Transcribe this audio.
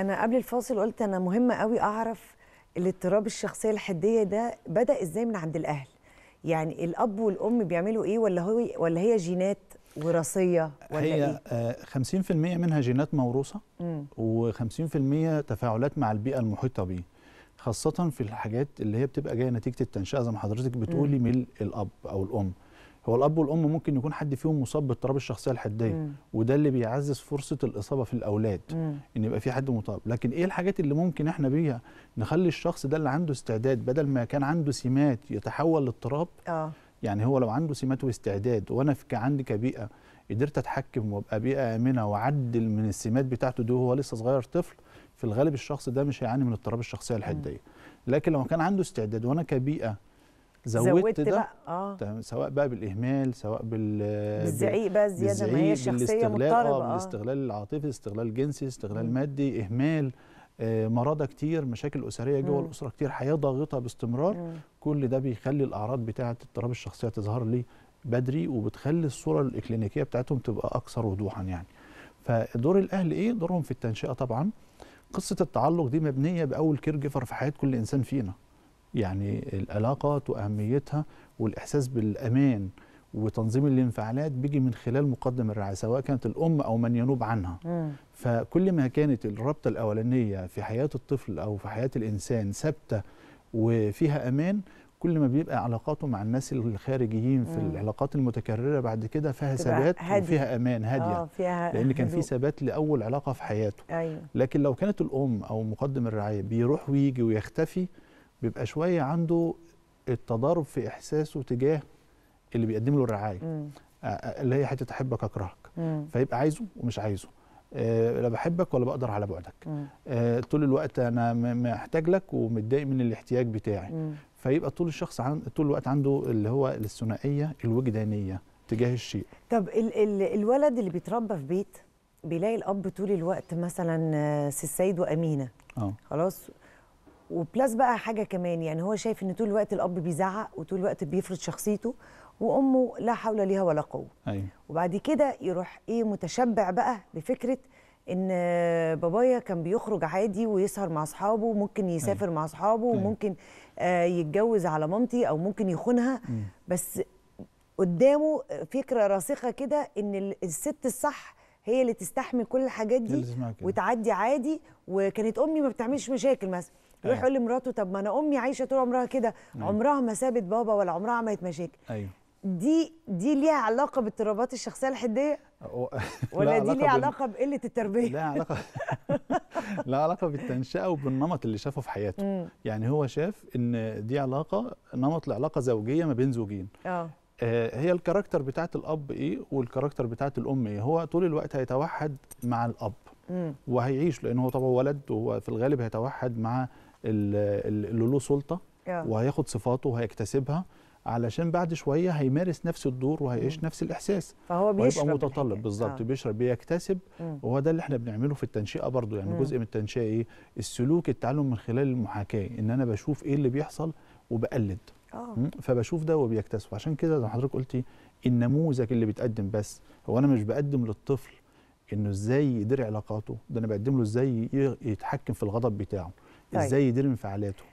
انا قبل الفاصل قلت انا مهمه قوي اعرف الاضطراب الشخصيه الحديه ده بدا ازاي من عند الاهل يعني الاب والام بيعملوا ايه ولا هو ولا هي جينات وراثيه ولا هي إيه؟ 50% آه، منها جينات موروثه و50% تفاعلات مع البيئه المحيطه بيه خاصه في الحاجات اللي هي بتبقى جايه نتيجه التنشئه زي ما حضرتك بتقولي من الاب او الام هو الاب والام ممكن يكون حد فيهم مصاب باضطراب الشخصيه الحديه مم. وده اللي بيعزز فرصه الاصابه في الاولاد مم. ان يبقى في حد مصاب لكن ايه الحاجات اللي ممكن احنا بيها نخلي الشخص ده اللي عنده استعداد بدل ما كان عنده سمات يتحول لاضطراب اه يعني هو لو عنده سمات واستعداد وانا في عندي كبيئه قدرت اتحكم وابقى بيئه امنه واعدل من السمات بتاعته دي وهو لسه صغير طفل في الغالب الشخص ده مش هيعاني من اضطراب الشخصيه الحديه لكن لو كان عنده استعداد وانا كبيئه زودت, زودت ده بقى اه سواء بقى بالاهمال سواء بال بالزعيق بقى الزياده ما هي شخصيه مضطربه آه،, اه بالاستغلال العاطفي استغلال جنسي استغلال م. مادي اهمال آه مرضى كتير مشاكل اسريه جوه الاسره كتير حياه ضاغطه باستمرار م. كل ده بيخلي الاعراض بتاعه اضطراب الشخصيه تظهر لي بدري وبتخلي الصوره الاكلينيكيه بتاعتهم تبقى اكثر وضوحا يعني فدور الاهل ايه دورهم في التنشئه طبعا قصه التعلق دي مبنيه باول كير جيفر في حياه كل انسان فينا يعني العلاقات واهميتها والاحساس بالامان وتنظيم الانفعالات بيجي من خلال مقدم الرعايه سواء كانت الام او من ينوب عنها مم. فكل ما كانت الرابطه الاولانيه في حياه الطفل او في حياه الانسان ثابته وفيها امان كل ما بيبقى علاقاته مع الناس الخارجيين في مم. العلاقات المتكرره بعد كده فيها ثبات وفيها امان هاديه آه، فيها لان كان في ثبات لاول علاقه في حياته أيوه. لكن لو كانت الام او مقدم الرعايه بيروح ويجي ويختفي بيبقى شويه عنده التضارب في احساسه تجاه اللي بيقدم له الرعايه آه، آه، اللي هي حته احبك اكرهك مم. فيبقى عايزه ومش عايزه أه لا بحبك ولا بقدر على بعدك أه طول الوقت انا محتاج لك ومتضايق من الاحتياج بتاعي مم. فيبقى طول الشخص عن طول الوقت عنده اللي هو الثنائيه الوجدانيه تجاه الشيء طب ال ال الولد اللي بيتربى في بيت بيلاقي الاب طول الوقت مثلا آه، سي السيد وامينه أوه. خلاص وبلس بقى حاجه كمان يعني هو شايف ان طول الوقت الاب بيزعق وطول الوقت بيفرض شخصيته وامه لا حول ليها ولا قوه أيوة. وبعد كده يروح ايه متشبع بقى بفكره ان بابايا كان بيخرج عادي ويسهر مع اصحابه ممكن أيوه. يسافر أيوة. مع اصحابه أيوه. وممكن آه يتجوز على مامتي او ممكن يخونها بس قدامه فكره راسخه كده ان الست الصح هي اللي تستحمل كل الحاجات دي وتعدي عادي وكانت امي ما بتعملش مشاكل مثلا يروح أيوه. يقول لمراته طب ما انا امي عايشه طول عمرها كده أيوة. عمرها ما سابت بابا ولا عمرها عملت مشاكل ايوه دي دي ليها علاقه باضطرابات الشخصيه الحديه ولا دي ليها علاقه بقله التربيه لها علاقه لها علاقه بالتنشئه وبالنمط اللي شافه في حياته مم. يعني هو شاف ان دي علاقه نمط لعلاقه زوجيه ما بين زوجين آه. اه هي الكاركتر بتاعت الاب ايه والكاركتر بتاعت الام ايه هو طول الوقت هيتوحد مع الاب مم. وهيعيش لان هو طبعا ولد وهو في الغالب هيتوحد مع اللي له سلطه اه. وهياخد صفاته وهيكتسبها علشان بعد شويه هيمارس نفس الدور وهيعيش نفس الاحساس فهو بيشرب ويبقى متطلب بالظبط آه. بيشرب بيكتسب وهو ده اللي احنا بنعمله في التنشئه برضو يعني مم. جزء من التنشئه ايه السلوك التعلم من خلال المحاكاه ان انا بشوف ايه اللي بيحصل وبقلد آه. فبشوف ده وبيكتسب عشان كده زي حضرتك قلتي النموذج اللي بيتقدم بس هو انا مش بقدم للطفل انه ازاي يدير علاقاته ده انا بقدم له ازاي يتحكم في الغضب بتاعه طيب. ازاي يدير انفعالاته